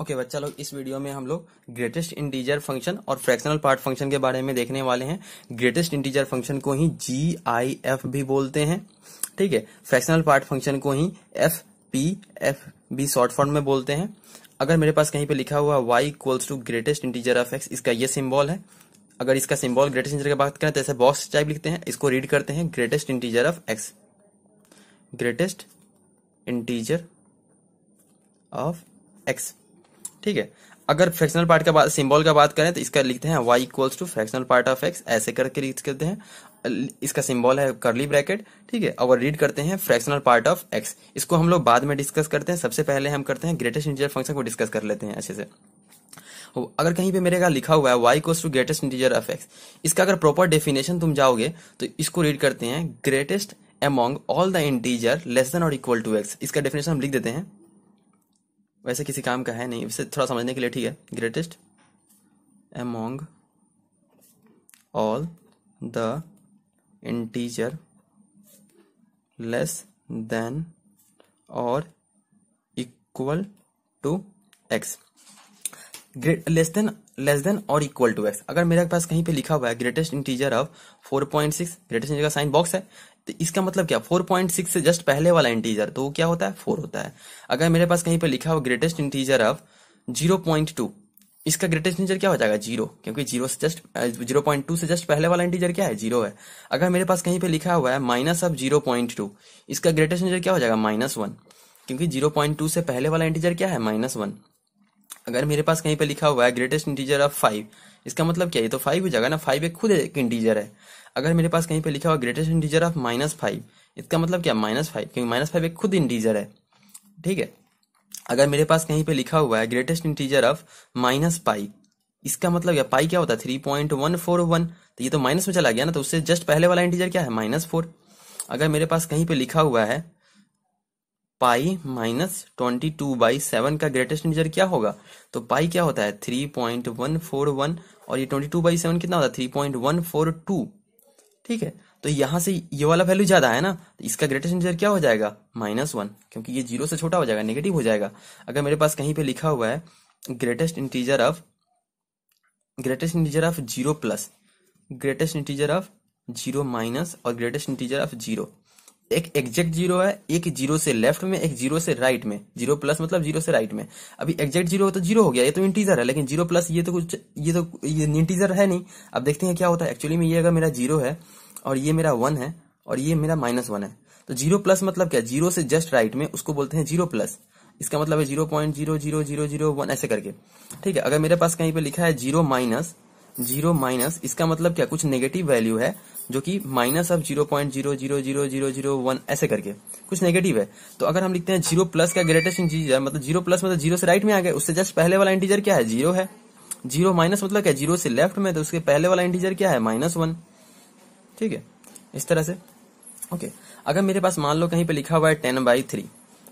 Okay okay, बच्चा लोग इस वीडियो में हम लोग ग्रेटेस्ट इंटीजर फंक्शन और फ्रैक्शनल पार्ट फंक्शन के बारे में देखने वाले हैं ग्रेटेस्ट इंटीजर फंक्शन को ही जी आई एफ भी बोलते हैं ठीक है फ्रैक्शनल पार्ट फंक्शन को ही एफ पी एफ भी शॉर्ट फॉर्म में बोलते हैं अगर मेरे पास कहीं पे लिखा हुआ Y equals to greatest integer of x इसका ये सिम्बॉल है अगर इसका सिम्बॉल ग्रेटेस्ट इंटीजर की बात करें तो ऐसे बॉक्स टाइप लिखते हैं इसको रीड करते हैं greatest integer of X greatest integer of x ठीक है अगर फ्रैक्शनल पार्ट का सिंबल का बात करें तो इसका लिखते हैं Y equals to fractional part of X ऐसे करके लिख करते हैं इसका सिंबल है करली ब्रैकेट ठीक है और रीड करते हैं फ्रैक्शनल पार्ट ऑफ एक्स इसको हम लोग बाद में डिस्कस करते हैं सबसे पहले हम करते हैं ग्रेटेस्ट इंटीजर फंक्शन को डिस्कस कर लेते हैं अच्छे से अगर कहीं पे मेरे का लिखा हुआ है Y equals to greatest integer of x इसका अगर प्रॉपर डेफिनेशन तुम जाओगे तो इसको रीड करते हैं greatest among all the integer less than और इक्वल टू एक्स इसका डेफिनेशन हम लिख देते हैं वैसे किसी काम का है नहीं वैसे थोड़ा समझने के लिए ठीक है greatest among all the integer less than और equal to X great less than less than और इक्वल टू एक्स अगर मेरे पास कहीं पे लिखा हुआ है greatest integer of six greatest integer का साइन बॉक्स है तो इसका मतलब क्या 4.6 से जस्ट पहले वाला इंटीजर तो वो क्या होता है फोर होता है अगर मेरे पास कहीं पर लिखा हो ग्रेटेस्ट इंटीजर ऑफ 0.2 इसका ग्रेटेस्ट इंटीजर क्या हो जाएगा जीरो क्योंकि जीरो से जस्ट जीरो पॉइंट टू से जस्ट पहले वाला इंटीजर क्या है जीरो है अगर मेरे पास कहीं पर लिखा हुआ है minus of zero point two इसका ग्रेटेस्ट इंटीजर क्या हो जाएगा माइनस वन क्योंकि जीरो पॉइंट टू से पहले वाला इंटीजर क्या है माइनस वन अगर मेरे पास कहीं पर लिखा हुआ है ग्रेटेस्ट इंटीजर ऑफ फाइव इसका मतलब क्या है तो फाइव हो जाएगा ना फाइव एक खुद एक इंटीजर है अगर मेरे पास कहीं पे लिखा हुआ greatest integer of minus five इसका मतलब क्या माइनस फाइव क्योंकि माइनस फाइव एक खुद इंटीजर है ठीक है अगर मेरे पास कहीं पे लिखा हुआ है greatest integer of minus pi इसका मतलब क्या पाई क्या होता है three point one four one तो ये तो माइनस में चला गया ना तो उससे जस्ट पहले वाला इंटीजर क्या है माइनस फोर अगर मेरे पास कहीं पे लिखा हुआ है pi minus twenty two by seven का ग्रेटेस्ट इंटीजर क्या होगा तो पाई क्या होता है three point one four one और ये ट्वेंटी टू बाई सेवन कितना होता है three point one four two ठीक है तो यहां से ये वाला वैल्यू ज्यादा है ना तो इसका ग्रेटेस्ट इंटीजर क्या हो जाएगा माइनस वन क्योंकि ये जीरो से छोटा हो जाएगा नेगेटिव हो जाएगा अगर मेरे पास कहीं पे लिखा हुआ है greatest integer of greatest integer of zero plus greatest integer of zero minus और ग्रेटेस्ट इंटीजर ऑफ जीरो एक एग्जैक्ट जीरो है एक जीरो से लेफ्ट में एक जीरो से राइट में जीरो प्लस मतलब जीरो से राइट में अभी एग्जैक्ट जीरो तो जीरो हो गया ये तो इंटीजर है लेकिन जीरो प्लस ये तो कुछ ये तो ये इंटीजर है नहीं अब देखते हैं क्या होता है एक्चुअली में ये अगर मेरा जीरो है और ये मेरा वन है और ये मेरा माइनस है तो जीरो प्लस मतलब क्या जीरो से जस्ट राइट में उसको बोलते हैं जीरो प्लस इसका मतलब है zero point zero zero zero zero one ऐसे करके ठीक है अगर मेरे पास कहीं पे लिखा है जीरो माइनस जीरो माइनस इसका मतलब क्या कुछ नेगेटिव वैल्यू है जो कि minus of zero point zero zero zero zero zero one ऐसे करके कुछ नेगेटिव है तो अगर हम लिखते हैं जीरो प्लस का ग्रेटेस्ट इंटीजर मतलब जीरो प्लस मतलब जीरो से राइट में आ गए उससे जस्ट पहले वाला इंटीजर क्या है जीरो है जीरो माइनस मतलब क्या जीरो से लेफ्ट में तो उसके पहले वाला इंटीजर क्या है माइनस वन ठीक है इस तरह से ओके अगर मेरे पास मान लो कहीं पे लिखा हुआ है टेन बाई थ्री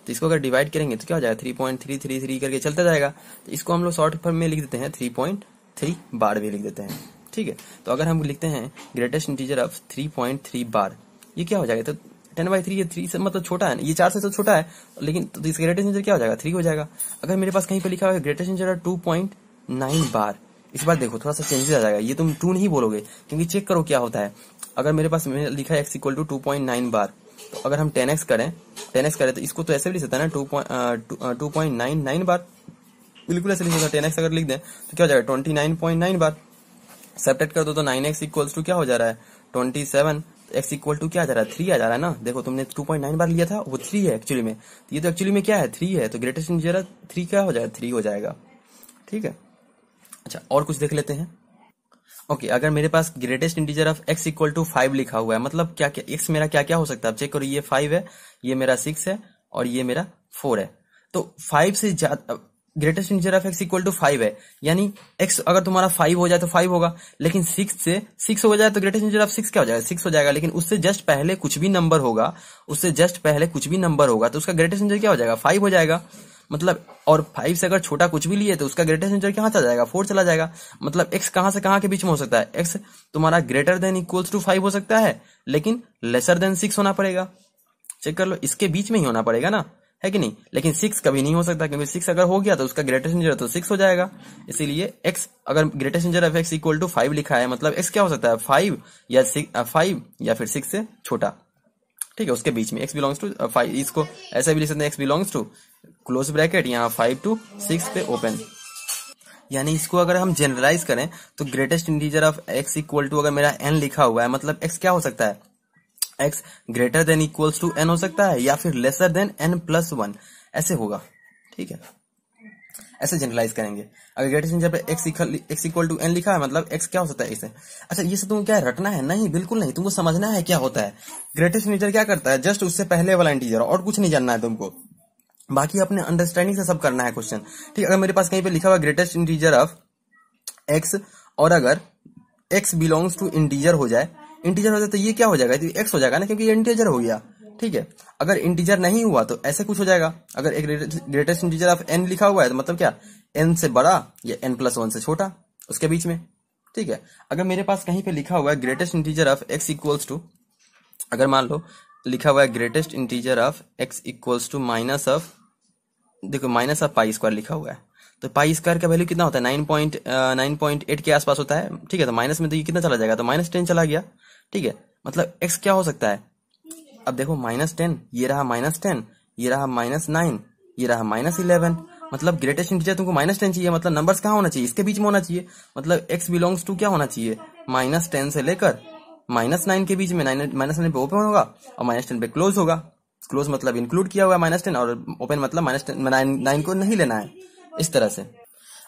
तो इसको अगर डिवाइड करेंगे तो क्या हो जाएगा three point three three three करके चलता जाएगा तो इसको हम लोग शॉर्ट फॉर्म में लिख देते हैं थ्री पॉइंट थ्री बार भी लिख देते हैं ठीक है तो अगर हम लिखते हैं greatest integer of three point three bar ये क्या हो जाएगा तो टेन बाई थ्री ये थ्री से मतलब छोटा है ना ये चार से तो छोटा है लेकिन तो इसका ग्रेटेस्ट इंटीजर क्या हो जाएगा थ्री हो जाएगा अगर मेरे पास कहीं पर लिखा हुआ greatest integer two point nine bar इस बार देखो थोड़ा सा चेंजेस आ जाएगा ये तुम टू नहीं बोलोगे क्योंकि चेक करो क्या होता है अगर मेरे पास मैंने लिखा है X equal to two point nine bar तो अगर हम टेन एक्स करें टेन एक्स करें तो इसको तो ऐसे भी लिख सकता है ना two point nine nine bar बिल्कुल ऐसे लिख सकता है टेन एक्स अगर लिख दें तो क्या हो जाएगा twenty nine point nine bar separate कर दो तो नाइन एक्स इक्वल्स टू क्या हो जा रहा है twenty seven X equal to क्या आ जा रहा है थ्री आ जा रहा है ना देखो तुमने टू पॉइंट नाइन बार लिया था वो थ्री है एक्चुअली में ये तो एक्चुअली में क्या है थ्री है तो ग्रेटेस्ट इंटीजर थ्री क्या हो जाएगा थ्री हो जाएगा ठीक है अच्छा और कुछ देख लेते हैं ओके okay, अगर मेरे पास greatest integer of x equal to five लिखा हुआ है मतलब क्या क्या एक्स मेरा क्या क्या हो सकता है चेक करो ये फाइव है ये मेरा सिक्स है और ये मेरा फोर है तो फाइव से ज्यादा greatest integer of x equal to five है यानी एक्स अगर तुम्हारा फाइव हो जाए तो फाइव होगा लेकिन सिक्स से सिक्स हो जाए तो ग्रेटेस्ट इंटीजर ऑफ सिक्स क्या हो जाएगा सिक्स हो जाएगा लेकिन उससे जस्ट पहले कुछ भी नंबर होगा उससे जस्ट पहले कुछ भी नंबर होगा तो उसका ग्रेटेस्ट इंटीजर क्या हो जाएगा फाइव हो जाएगा मतलब और फाइव से अगर छोटा कुछ भी लिए तो उसका ग्रेटेस्ट इंटीजर कहाँ चला जाएगा फोर चला जाएगा मतलब एक्स कहाँ से कहाँ के बीच में हो सकता है एक्स तुम्हारा greater than equals to five हो सकता है लेकिन लेसर देन सिक्स होना पड़ेगा चेक कर लो इसके बीच में ही होना पड़ेगा ना है कि नहीं लेकिन सिक्स कभी नहीं हो सकता क्योंकि सिक्स अगर हो गया तो उसका ग्रेटेस्ट इंजर तो सिक्स हो जाएगा इसीलिए एक्स अगर greatest integer of X equal to five लिखा है मतलब एक्स क्या हो सकता है फाइव या फाइव uh, या फिर सिक्स से छोटा ठीक है उसके बीच में एक्स बिलोंग्स टू फाइव इसको ऐसे भी लिख सकते हैं X belongs to close bracket यहाँ फाइव टू सिक्स पे ओपन यानी इसको अगर हम जनरलाइज करें तो greatest integer of x equal to अगर मेरा एन लिखा हुआ है मतलब एक्स क्या हो सकता है x greater than equals to N हो सकता है या फिर lesser than N plus one ऐसे होगा ठीक है ऐसे जनरलाइज करेंगे अगर greater integer X equal X equal to N लिखा है मतलब एक्स क्या हो सकता है इसे अच्छा ये सब तुमको क्या रटना है नहीं बिल्कुल नहीं तुमको समझना है क्या होता है ग्रेटेस्ट इंटीजर क्या करता है जस्ट उससे पहले वाला इंटीजर और कुछ नहीं जानना है तुमको बाकी अपने अंडरस्टैंडिंग से सब करना है क्वेश्चन ठीक अगर मेरे पास कहीं पे लिखा हुआ ग्रेटेस्ट इंटीजर ऑफ एक्स और अगर एक्स बिलोंग्स टू इंटीजर हो जाए इंटीजर हो जाए तो ये क्या हो जाएगा तो एक्स हो जाएगा ना क्योंकि ये इंटीजर हो गया ठीक है अगर इंटीजर नहीं हुआ तो ऐसे कुछ हो जाएगा अगर एक ग्रेटेस्ट इंटीजर ऑफ एन लिखा हुआ है तो मतलब क्या एन से बड़ा या एन प्लस वन से छोटा उसके बीच में ठीक है अगर मेरे पास कहीं पे लिखा हुआ है greatest integer of x equals to अगर मान लो लिखा हुआ है greatest integer of x equals to minus of देखो माइनस ऑफ पाई स्क्वायर लिखा हुआ है तो पाई स्क्वायर का वैल्यू कितना होता है nine point nine point eight के आसपास होता है ठीक है तो माइनस में तो ये कितना चला जाएगा तो माइनस टेन चला गया ठीक है मतलब एक्स क्या हो सकता है अब देखो माइनस टेन ये रहा माइनस टेन ये रहा माइनस नाइन ये रहा माइनस इलेवन मतलब ग्रेटेस्ट इंटीजर तुमको माइनस टेन चाहिए मतलब नंबर्स कहाँ होना चाहिए इसके बीच में होना चाहिए मतलब एक्स बिलोंग्स टू क्या होना चाहिए माइनस टेन से लेकर माइनस नाइन के बीच में माइनस नाइन पे ओपन होगा और माइनस टेन पे क्लोज होगा क्लोज मतलब इंक्लूड किया हुआ माइनस टेन और ओपन मतलब माइनस टेन नाइन को नहीं लेना है इस तरह से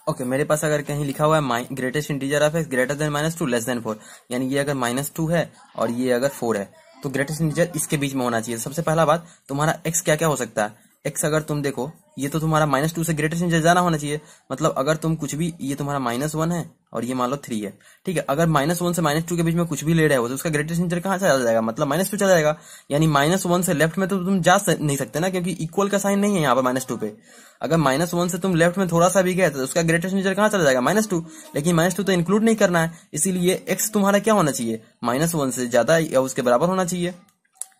ओके okay, मेरे पास अगर कहीं लिखा हुआ है greatest integer of X greater than minus two less than four यानी ये अगर माइनस टू है और ये अगर फोर है तो ग्रेटेस्ट इंटीजर इसके बीच में होना चाहिए सबसे पहला बात तुम्हारा एक्स क्या क्या हो सकता है एक्स अगर तुम देखो ये तो तुम्हारा माइनस टू से ग्रेटेस्ट इंटीजर जाना होना चाहिए मतलब अगर तुम कुछ भी ये तुम्हारा माइनस वन है और ये मान लो थ्री है ठीक है अगर माइनस वन से माइनस टू के बीच में कुछ भी ले रहे हो तो उसका ग्रेटेस्ट इंटीजर कहाँ चला जाएगा मतलब माइनस टू चला जाएगा यानी माइनस वन से लेफ्ट में तो तुम जा नहीं सकते ना क्योंकि इक्वल का साइन नहीं है यहाँ पर माइनस टू पे अगर माइनस वन से तुम लेफ्ट में थोड़ा सा भी गए तो उसका ग्रेटेस्ट इंटीजर कहाँ चला जाएगा माइनस टू लेकिन माइनस टू तो इंक्लूड नहीं करना है इसीलिए एक्स तुम्हारा क्या होना चाहिए माइनस वन से ज्यादा या उसके बराबर होना चाहिए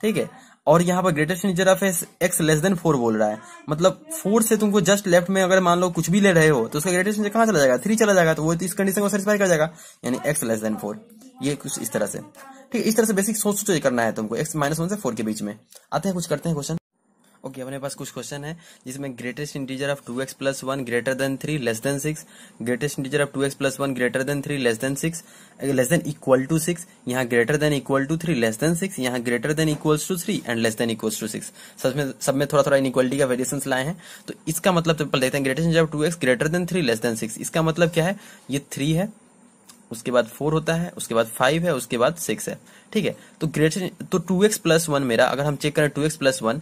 ठीक है और यहाँ पर greatest integer of X less than four बोल रहा है मतलब फोर से तुमको जस्ट लेफ्ट में अगर मान लो कुछ भी ले रहे हो तो उसका ग्रेटेस्ट नीजर कहाँ चला जाएगा थ्री चला जाएगा तो वो इस कंडीशन को सेटिस्फाई कर जाएगा यानी एक्स लेस देन फोर ये कुछ इस तरह से ठीक है इस तरह से बेसिक सोच सोच करना है तुमको एक्स माइनस वन से फोर के बीच में आते हैं कुछ करते हैं क्वेश्चन ओके okay, अपने पास कुछ क्वेश्चन है जिसमें greatest integer of two X plus one greater than three less than six greatest integer of two X plus one greater than three less than six less than equal to six यहाँ greater than equal to three less than six यहाँ greater than equal to three and less than equal to six सब में सब में थोड़ा थोड़ा inequality का variation लाए हैं तो इसका मतलब तो देखते हैं greatest integer of two X greater than three less than six इसका मतलब क्या है ये थ्री है उसके बाद फोर होता है उसके बाद फाइव है उसके बाद सिक्स है ठीक है तो ग्रेटेस्ट तो टू एक्स प्लस वन मेरा अगर हम चेक करें two X plus one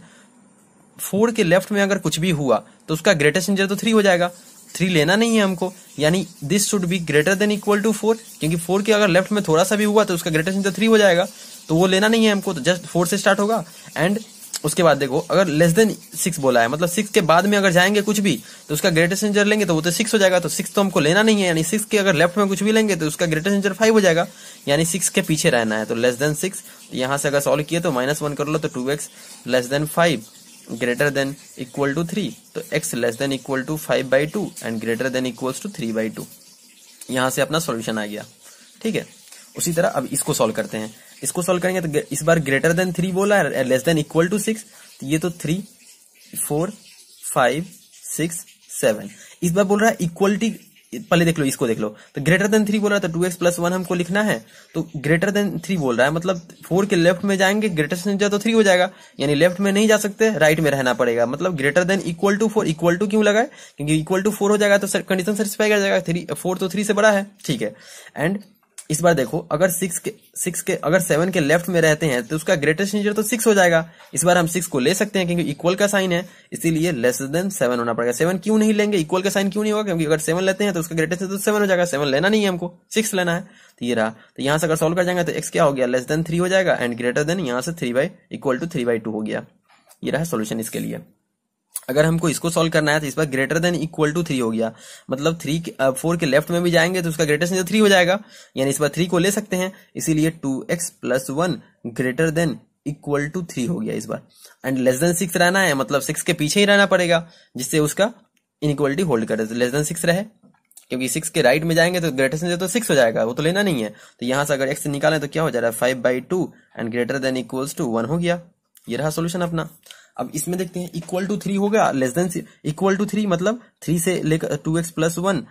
four के लेफ्ट में अगर कुछ भी हुआ तो उसका ग्रेटेस्ट इंजर तो थ्री हो जाएगा थ्री लेना नहीं है हमको यानी this should be greater than equal to four क्योंकि फोर के अगर लेफ्ट में थोड़ा सा भी हुआ तो उसका ग्रेटेस्ट इंजर थ्री हो जाएगा तो वो लेना नहीं है हमको तो जस्ट फोर से स्टार्ट होगा एंड उसके बाद देखो अगर लेस देन सिक्स बोला है मतलब सिक्स के बाद में अगर जाएंगे कुछ भी तो उसका ग्रेटेस्ट इंजर लेंगे तो वो तो सिक्स हो जाएगा तो सिक्स तो हमको लेना नहीं है यानी सिक्स के अगर लेफ्ट में कुछ भी लेंगे तो उसका ग्रेटेस्ट इंजर फाइव हो जाएगा यानी सिक्स के पीछे रहना है तो लेस देन सिक्स यहाँ से अगर सॉल्व किए तो माइनस वन कर लो तो two X less than five greater than equal to three तो X less than equal to five by two and greater than equal to three by two यहां से अपना सॉल्यूशन आ गया ठीक है उसी तरह अब इसको सॉल्व करते हैं इसको सॉल्व करेंगे तो इस बार ग्रेटर देन थ्री बोला है less than equal to six तो ये तो three four five six seven इस बार बोल रहा है इक्वलिटी पहले देख लो इसको देख लो तो ग्रेटर देन थ्री बोल रहा है तो टू एक्स प्लस वन हमको लिखना है तो ग्रेटर देन थ्री बोल रहा है मतलब फोर के लेफ्ट में जाएंगे ग्रेटर से जाए तो थ्री हो जाएगा यानी लेफ्ट में नहीं जा सकते राइट में रहना पड़ेगा मतलब greater than equal to four equal to क्यों लगाए क्योंकि इक्वल टू फोर हो जाएगा तो कंडीशन सेटिस्फाई कर जाएगा थ्री फोर तो थ्री से बड़ा है ठीक है एंड इस बार देखो अगर सिक्स के सिक्स के अगर सेवन के लेफ्ट में रहते हैं तो उसका ग्रेटेस्ट इंजर तो सिक्स हो जाएगा इस बार हम सिक्स को ले सकते हैं क्योंकि इक्वल का साइन है इसीलिए लेस देन सेवन होना पड़ेगा सेवन क्यों नहीं लेंगे इक्वल का साइन क्यों नहीं होगा क्योंकि अगर सेवन लेते हैं तो उसका ग्रेटेस्ट तो सेवन हो जाएगा सेवन लेना नहीं है हमको सिक्स लेना है तो ये रहा तो यहां से अगर सोल्व कर जाएंगे तो एक्स क्या हो गया लेस देन थ्री हो जाएगा एंड ग्रेटर देन यहाँ से three by equal to three by two हो गया ये रहा सोल्यूशन इसके लिए अगर हमको इसको सॉल्व करना है तो इस पर greater than equal to three हो गया मतलब थ्री फोर के लेफ्ट में भी जाएंगे तो उसका ग्रेटर थ्री हो जाएगा यानी इस पर थ्री को ले सकते हैं इसीलिए two X plus one greater than equal to three हो गया इस बार एंड लेस देन सिक्स रहना है मतलब सिक्स के पीछे ही रहना पड़ेगा जिससे उसका इनक्वलिटी होल्ड करे लेस देन सिक्स रहे क्योंकि सिक्स के राइट में जाएंगे तो ग्रेटर से तो सिक्स हो जाएगा वो तो लेना नहीं है तो यहां से अगर एक्स निकालें तो क्या हो जा रहा है five by two and greater than equals to one हो गया ये रहा सोल्यूशन अपना अब इसमें देखते हैं इक्वल टू थ्री हो गया less than equal to three मतलब थ्री से लेकर two X plus one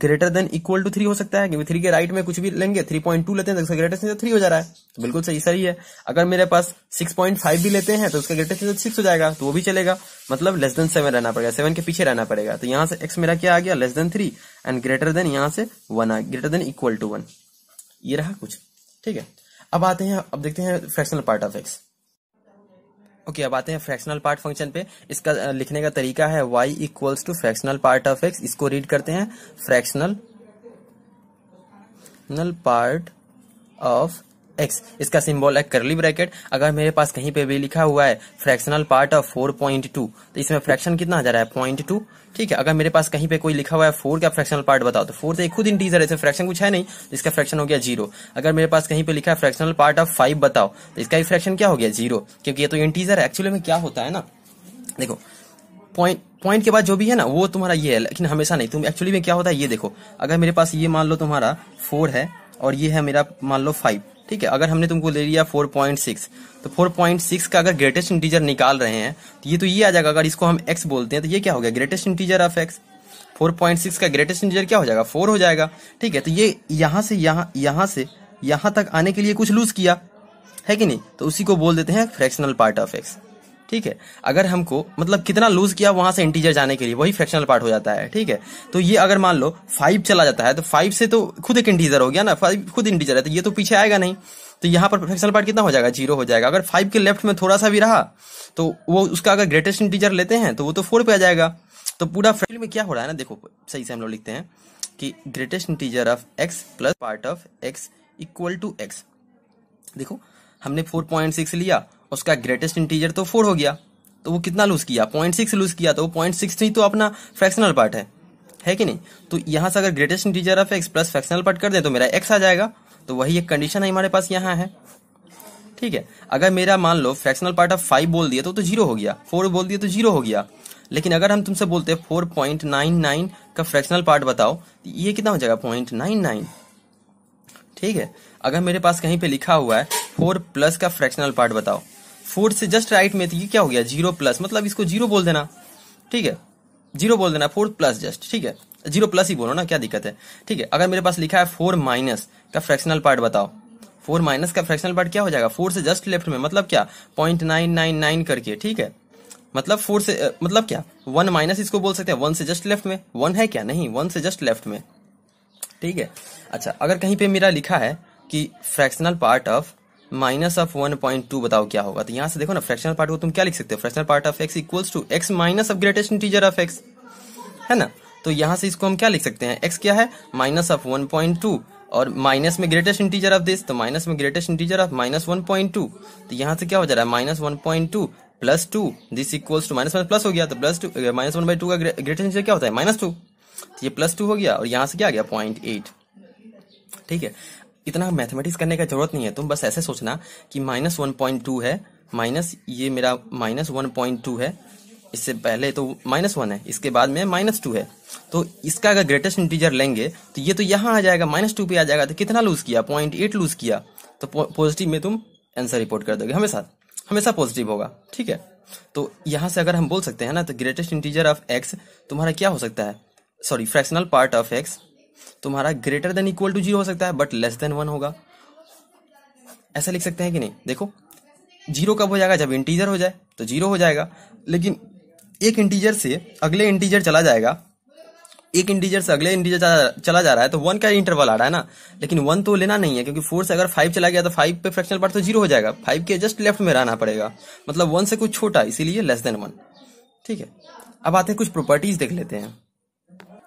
greater than equal to three हो सकता है क्योंकि थ्री के राइट में कुछ भी लेंगे थ्री पॉइंट टू लेते हैं तो उसका ग्रेटर से थ्री हो जा रहा है तो बिल्कुल सही सही है अगर मेरे पास सिक्स पॉइंट फाइव भी लेते हैं तो उसका ग्रेटर से सिक्स हो जाएगा तो वो भी चलेगा मतलब लेस देन सेवन रहना पड़ेगा सेवन के पीछे रहना पड़ेगा तो यहाँ से एक्स मेरा क्या आ गया less than three and greater than यहाँ से वन आ greater than equal to one ये रहा कुछ ठीक है अब आते हैं अब देखते हैं fractional part of X okay okay, अब आते हैं फ्रैक्शनल पार्ट फंक्शन पे इसका लिखने का तरीका है y equals to fractional part of x इसको रीड करते हैं फ्रैक्शनल पार्ट ऑफ एक्स इसका सिंबल है करली ब्रैकेट अगर मेरे पास कहीं पे भी लिखा हुआ है fractional part of four point two तो इसमें फ्रैक्शन कितना आ जा रहा है पॉइंट टू ठीक है अगर मेरे पास कहीं पे कोई लिखा हुआ है फोर का फ्रैक्शनल पार्ट बताओ तो फोर तो खुद इंटीजर है फ्रैक्शन कुछ है नहीं तो इसका फ्रैक्शन हो गया जीरो अगर मेरे पास कहीं पे लिखा है फ्रैक्शनल पार्ट ऑफ फाइव बताओ तो इसका भी फ्रैक्शन क्या हो गया जीरो क्योंकि ये तो इंटीजर है एक्चुअली में क्या होता है ना देखो पॉइंट पॉइंट के बाद जो भी है ना वो तुम्हारा ये है लेकिन हमेशा नहीं तुम एक्चुअली में क्या होता है ये देखो अगर मेरे पास ये मान लो तुम्हारा फोर है और ये है मेरा मान लो फाइव ठीक है अगर हमने तुमको ले लिया 4.6 तो 4.6 का अगर ग्रेटेस्ट इंटीजर निकाल रहे हैं तो ये तो ये आ जाएगा अगर इसको हम x बोलते हैं तो ये क्या हो गया ग्रेटेस्ट इंटीजर ऑफ x 4.6 का ग्रेटेस्ट इंटीजर क्या हो जाएगा 4 हो जाएगा ठीक है तो ये यहाँ से यहाँ यहाँ से यहाँ तक आने के लिए कुछ लूज किया है कि नहीं तो उसी को बोल देते हैं फ्रैक्शनल पार्ट ऑफ एक्स ठीक है अगर हमको मतलब कितना लूज किया वहां से इंटीजर जाने के लिए वही फ्रैक्शनल पार्ट हो जाता है ठीक है तो ये अगर मान लो फाइव चला जाता है तो फाइव से तो खुद एक इंटीजर हो गया ना फाइव खुद इंटीजर है तो ये तो पीछे आएगा नहीं तो यहाँ पर फ्रैक्शनल पार्ट कितना हो जाएगा जीरो हो जाएगा अगर फाइव के लेफ्ट में थोड़ा सा भी रहा तो वो उसका अगर ग्रेटेस्ट इंटीजर लेते हैं तो वो तो फोर पे आ जाएगा तो पूरा फ्रैक्शन में क्या हो रहा है ना देखो सही से हम लोग लिखते हैं कि greatest integer of x plus part of x equal to x देखो हमने फोर पॉइंट सिक्स लिया उसका ग्रेटेस्ट इंटीजर तो फोर हो गया तो वो कितना लूज किया पॉइंट सिक्स लूज किया तो पॉइंट सिक्स थ्री तो अपना फ्रैक्शनल पार्ट है है कि नहीं तो यहां से अगर greatest integer of x plus fractional part कर दें तो मेरा एक्स आ जाएगा तो वही एक कंडीशन है हमारे पास यहाँ है ठीक है अगर मेरा मान लो फ्रैक्शनल पार्ट ऑफ फाइव बोल दिया तो तो जीरो हो गया फोर बोल दिया तो जीरो हो गया लेकिन अगर हम तुमसे बोलते हैं फोर पॉइंट नाइन नाइन का फ्रैक्शनल पार्ट बताओ तो ये कितना हो जाएगा पॉइंट नाइन नाइन ठीक है अगर मेरे पास कहीं पे लिखा हुआ है फोर प्लस का फ्रैक्शनल पार्ट बताओ फोर से जस्ट राइट में तो ये क्या हो गया जीरो प्लस मतलब इसको जीरो बोल देना ठीक है जीरो बोल देना फोर प्लस जस्ट ठीक है जीरो प्लस ही बोलो ना क्या दिक्कत है ठीक है अगर मेरे पास लिखा है फोर माइनस का फ्रैक्शनल पार्ट बताओ फोर माइनस का फ्रैक्शनल पार्ट क्या हो जाएगा फोर से जस्ट लेफ्ट में मतलब क्या पॉइंट नाइन नाइन नाइन करके ठीक है मतलब फोर से मतलब क्या वन माइनस इसको बोल सकते हैं वन से जस्ट लेफ्ट में वन है क्या नहीं वन से जस्ट लेफ्ट में ठीक है अच्छा अगर कहीं पे मेरा लिखा है कि fractional part of minus of one point two बताओ क्या होगा तो यहां से देखो ना फ्रैक्शनल पार्ट को तुम क्या लिख सकते हो fractional part of x equals to x minus of greatest integer of x है ना तो यहां से इसको हम क्या लिख सकते हैं एक्स क्या है minus of one point two और माइनस में ग्रेटेस्ट इंटीजर ऑफ दिस तो माइनस में greatest integer of minus one point two तो यहां से क्या हो जा रहा है minus one point two plus two this equals to minus plus हो गया तो plus two minus one by two का ग्रेटेस्ट इंटीजर क्या होता है माइनस टू तो ये प्लस टू हो गया और यहां से क्या आ गया पॉइंट एट ठीक है इतना मैथमेटिक्स करने का जरूरत नहीं है तुम बस ऐसे सोचना कि माइनस वन पॉइंट टू है माइनस ये मेरा माइनस वन पॉइंट टू है इससे पहले तो माइनस वन है इसके बाद में माइनस टू है तो इसका अगर ग्रेटेस्ट इंटीजर लेंगे तो ये तो यहाँ आ जाएगा माइनस टू पे आ जाएगा तो कितना लूज किया पॉइंट एट लूज किया तो पॉजिटिव में तुम आंसर रिपोर्ट कर दोगे हमेशा हमेशा पॉजिटिव होगा ठीक है तो यहाँ से अगर हम बोल सकते हैं ना तो ग्रेटेस्ट इंटीजर ऑफ एक्स तुम्हारा क्या हो सकता है sorry fractional part of x तुम्हारा greater than equal to zero हो सकता है बट लेस देन वन होगा ऐसा लिख सकते हैं कि नहीं देखो जीरो कब हो जाएगा जब इंटीजर हो जाए तो जीरो हो जाएगा लेकिन एक इंटीजर से अगले इंटीजर चला जाएगा एक इंटीजर से अगले इंटीजर चला जा रहा है तो वन का इंटरवल आ रहा है ना लेकिन वन तो लेना नहीं है क्योंकि फोर से अगर फाइव चला गया तो फाइव पे फ्रैक्शनल पार्ट तो जीरो हो जाएगा फाइव के जस्ट लेफ्ट में रहना पड़ेगा मतलब वन से कुछ छोटा इसीलिए लेस देन वन ठीक है अब आते हैं कुछ प्रॉपर्टीज देख लेते हैं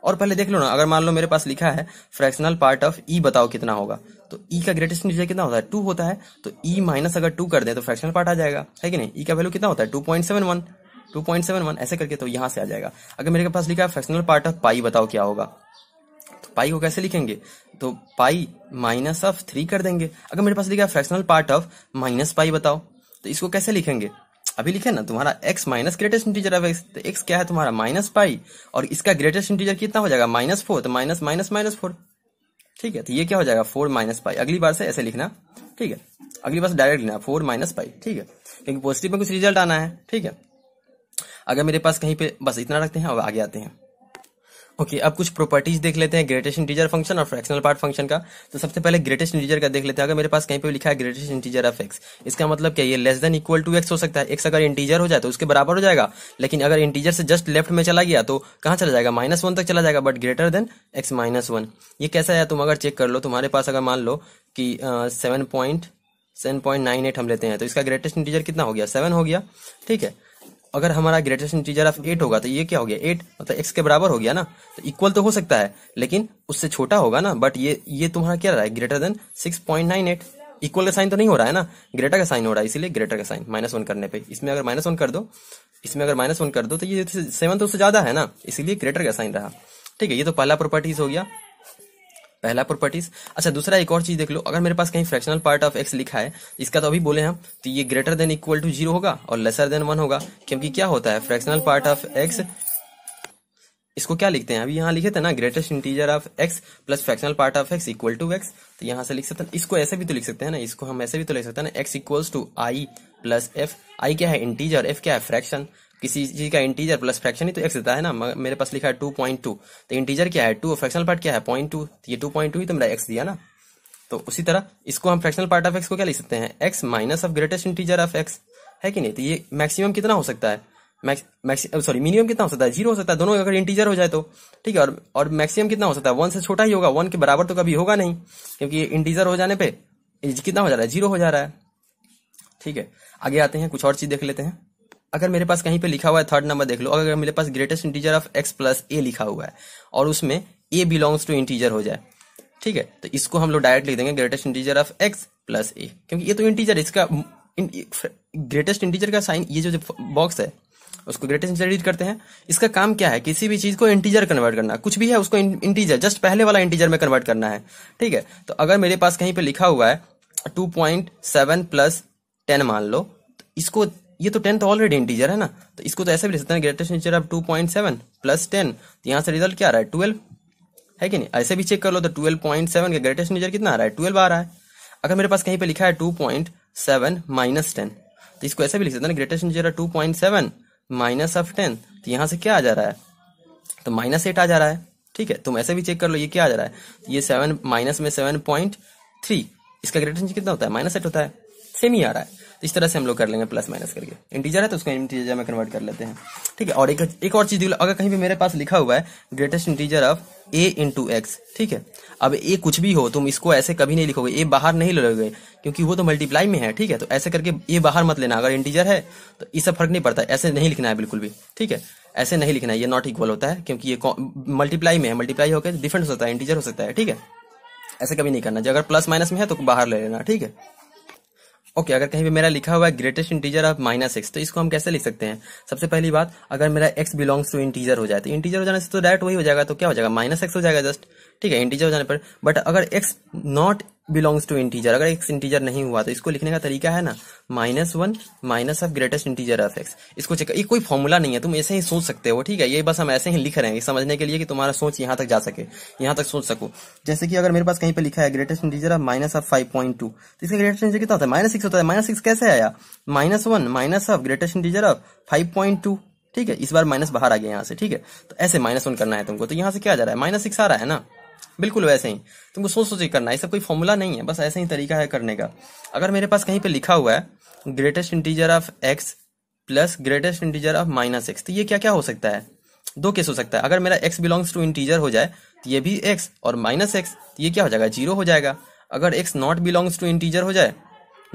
और पहले देख लो ना अगर मान लो मेरे पास लिखा है फ्रैक्शनल पार्ट ऑफ ई बताओ कितना होगा तो ई e का ग्रेटेस्ट इंटीजर कितना होता है टू होता है तो ई e माइनस अगर टू कर दे तो फ्रैक्शनल पार्ट आ जाएगा है कि नहीं ई e का वैल्यू कितना होता है two point seven one two point seven one ऐसे करके तो यहां से आ जाएगा अगर मेरे पास लिखा है फ्रैक्शनल पार्ट ऑफ पाई बताओ क्या होगा तो पाई को कैसे लिखेंगे तो पाई माइनस ऑफ थ्री कर देंगे अगर मेरे पास लिखा है fractional part of minus pi बताओ तो इसको कैसे लिखेंगे अभी लिखे ना तुम्हारा x माइनस ग्रेटेस्ट इंटीजर अब तो x क्या है तुम्हारा माइनस पाई और इसका ग्रेटेस्ट इंटीजर कितना हो जाएगा माइनस फोर तो माइनस माइनस माइनस फोर ठीक है तो ये क्या हो जाएगा फोर माइनस पाई अगली बार से ऐसे लिखना ठीक है अगली बार से डायरेक्ट लिखना फोर माइनस पाई ठीक है क्योंकि पॉजिटिव में कुछ रिजल्ट आना है ठीक है अगर मेरे पास कहीं पे बस इतना रखते हैं और आगे आते हैं ओके okay, अब कुछ प्रॉपर्टीज देख लेते हैं ग्रेटेस्ट इंटीजर फंक्शन और फ्रैक्शनल पार्ट फंक्शन का तो सबसे पहले ग्रेटेस्ट इंटीजर का देख लेते हैं अगर मेरे पास कहीं पे लिखा है ग्रेटेस्ट इंटीजर ऑफ एक्स इसका मतलब क्या ये less than equal to x हो सकता है एक्स अगर इंटीजर हो जाए तो उसके बराबर हो जाएगा लेकिन अगर इंटीजर से जस्ट लेफ्ट में चला गया तो कहाँ चला जाएगा माइनस वन तक चला जाएगा but greater than x minus one ये कैसा है तुम अगर चेक कर लो तुम्हारे पास अगर मान लो कि seven point seven point nine eight हम लेते हैं तो इसका ग्रेटेस्ट इंटीजर कितना हो गया सेवन हो गया ठीक है अगर हमारा ग्रेटेस्ट इंटीजर ऑफ एट होगा तो ये क्या हो गया एट मतलब एक्स के बराबर हो गया ना तो इक्वल तो हो सकता है लेकिन उससे छोटा होगा ना बट ये ये तुम्हारा क्या रहा है greater than six point nine eight equal का साइन तो नहीं हो रहा है ना ग्रेटर का साइन हो रहा है इसीलिए ग्रेटर का साइन माइनस वन करने पे इसमें अगर माइनस वन कर दो इसमें अगर माइनस वन कर दो तो ये सेवन तो उससे ज्यादा है ना इसलिए ग्रेटर का साइन रहा ठीक है ये तो पहला प्रॉपर्टीज हो गया पहला प्रॉपर्टीज अच्छा दूसरा एक और चीज देख लो अगर मेरे पास कहीं फ्रैक्शनल पार्ट ऑफ एक्स लिखा है इसका तो अभी बोले हम तो ये greater than equal to zero होगा और लेसर देन वन होगा क्योंकि क्या होता है फ्रैक्शनल पार्ट ऑफ एक्स इसको क्या लिखते हैं अभी यहाँ लिखे थे ना greatest integer of x plus fractional part of x equal to x तो यहाँ से लिख सकते हैं इसको ऐसे भी तो लिख सकते हैं ना इसको हम ऐसे भी तो लिख सकते हैं ना x equals to I plus F I क्या है इंटीजर एफ क्या है फ्रैक्शन किसी चीज का इंटीजर प्लस फ्रैक्शन ही तो एक्स देता है ना मेरे पास लिखा है टू पॉइंट टू तो इंटीजर क्या है टू और फ्रैक्शनल पार्ट क्या है पॉइंट टू तो ये टू पॉइंट टू ही तो मेरा एक्स दिया ना तो उसी तरह इसको हम फ्रैक्शनल पार्ट ऑफ एक्स को क्या लिख सकते हैं x minus of greatest integer of x है कि नहीं तो ये मैक्सिमम कितना हो सकता है सॉरी मिनिमम कितना हो सकता है जीरो हो सकता है दोनों अगर इंटीजर हो जाए तो ठीक है और और मैक्सिमम कितना हो सकता है वन से छोटा ही होगा वन के बराबर तो कभी होगा नहीं क्योंकि इंटीजर हो जाने पे कितना हो जा रहा है जीरो हो जा रहा है ठीक है आगे आते हैं कुछ और चीज देख लेते हैं अगर मेरे पास कहीं पे लिखा हुआ है थर्ड नंबर देख लो अगर मेरे पास greatest integer of x plus a लिखा हुआ है और उसमें ए बिलोंग्स टू इंटीजर हो जाए ठीक है तो इसको हम लोग डायरेक्ट लिख देंगे greatest integer of x plus a क्योंकि ये तो इंटीजर इसका ग्रेटेस्ट इंटीजर का साइन ये जो बॉक्स है उसको ग्रेटेस्ट इंटीजर रीड करते हैं इसका काम क्या है किसी भी चीज को इंटीजर कन्वर्ट करना कुछ भी है उसको इंटीजर जस्ट पहले वाला इंटीजर में कन्वर्ट करना है ठीक है तो अगर मेरे पास कहीं पे लिखा हुआ है two point seven plus ten मान लो तो इसको ये तो टेंथ ऑलरेडी इंटीजर है ना तो इसको तो ऐसे भी लिख सकते हैं greatest integer of two point seven plus ten तो यहाँ से रिजल्ट क्या आ रहा है ट्वेल्व है कि नहीं ऐसे भी चेक कर लो तो ट्वेल्व पॉइंट सेवन का ग्रेटेस्ट इंटीजर कितना आ रहा है ट्वेल्व आ रहा है अगर मेरे पास कहीं पर लिखा है two point seven minus ten तो इसको ऐसे भी लिख सकते हैं greatest integer two point seven minus of ten तो यहाँ से क्या आ जा रहा है तो माइनस एट आ जा रहा है ठीक है तुम ऐसे भी चेक कर लो ये क्या आ जा रहा है ये सेवन माइनस में सेवन पॉइंट थ्री इसका ग्रेटेस्ट कितना होता है माइनस एट होता है सेम ही आ रहा है तो इस तरह से हम लोग कर लेंगे प्लस माइनस करके इंटीजर है तो उसको इंटीजर में कन्वर्ट कर लेते हैं ठीक है और एक एक और चीज अगर कहीं भी मेरे पास लिखा हुआ है greatest integer of a into x ठीक है अब ए कुछ भी हो तुम इसको ऐसे कभी नहीं लिखोगे ए बाहर नहीं लोगे क्योंकि वो तो मल्टीप्लाई में है ठीक है तो ऐसे करके ए बाहर मत लेना अगर इंटीजर है तो इससे फर्क नहीं पड़ता ऐसे नहीं लिखना है बिल्कुल भी ठीक है ऐसे नहीं लिखना है ये नॉट इक्वल होता है क्योंकि ये मल्टीप्लाई में है मल्टीप्लाई होकर डिफरेंट हो सकता है इंटीजर हो सकता है ठीक है ऐसे कभी नहीं करना अगर प्लस माइनस में है तो बाहर ले लेना ठीक है ओके okay, अगर कहीं पे मेरा लिखा हुआ है greatest integer of minus x तो इसको हम कैसे लिख सकते हैं सबसे पहली बात अगर मेरा एक्स बिलोंग्स टू इंटीजर हो जाए तो इंटीजर हो जाने से तो डायरेक्ट वही हो जाएगा तो क्या हो जाएगा माइनस एक्स हो जाएगा जस्ट ठीक है इंटीजर हो जाने पर बट अगर x not belongs to integer अगर एक्स इंटीजर नहीं हुआ तो इसको लिखने का तरीका है ना minus one minus of greatest integer of x इसको चेक ये कोई फॉर्मूला नहीं है तुम ऐसे ही सोच सकते हो ठीक है ये बस हम ऐसे ही लिख रहे हैं समझने के लिए कि तुम्हारा सोच यहाँ तक जा सके यहां तक सोच सको जैसे कि अगर मेरे पास कहीं पर लिखा है greatest integer of minus of five point two तो इसका ग्रेटेस्ट इंटीजर कितना होता है माइनस सिक्स होता है माइनस सिक्स कैसे आया minus one minus of greatest integer of five point two ठीक है इस बार माइनस बाहर आ गया यहाँ से ठीक है तो ऐसे माइनस वन करना है तुमको तो यहाँ से क्या आ जा रहा है माइनस सिक्स आ रहा है ना बिल्कुल वैसे ही तुमको सोच सोच के करना है सब कोई फॉर्मूला नहीं है बस ऐसा ही तरीका है करने का अगर मेरे पास कहीं पे लिखा हुआ है greatest integer of x plus greatest integer of minus x तो ये क्या क्या हो सकता है दो केस हो सकता है अगर मेरा एक्स बिलोंग्स टू इंटीजर हो जाए तो ये भी एक्स और माइनस एक्स तो ये क्या हो जाएगा जीरो हो जाएगा अगर x not belongs to integer हो जाए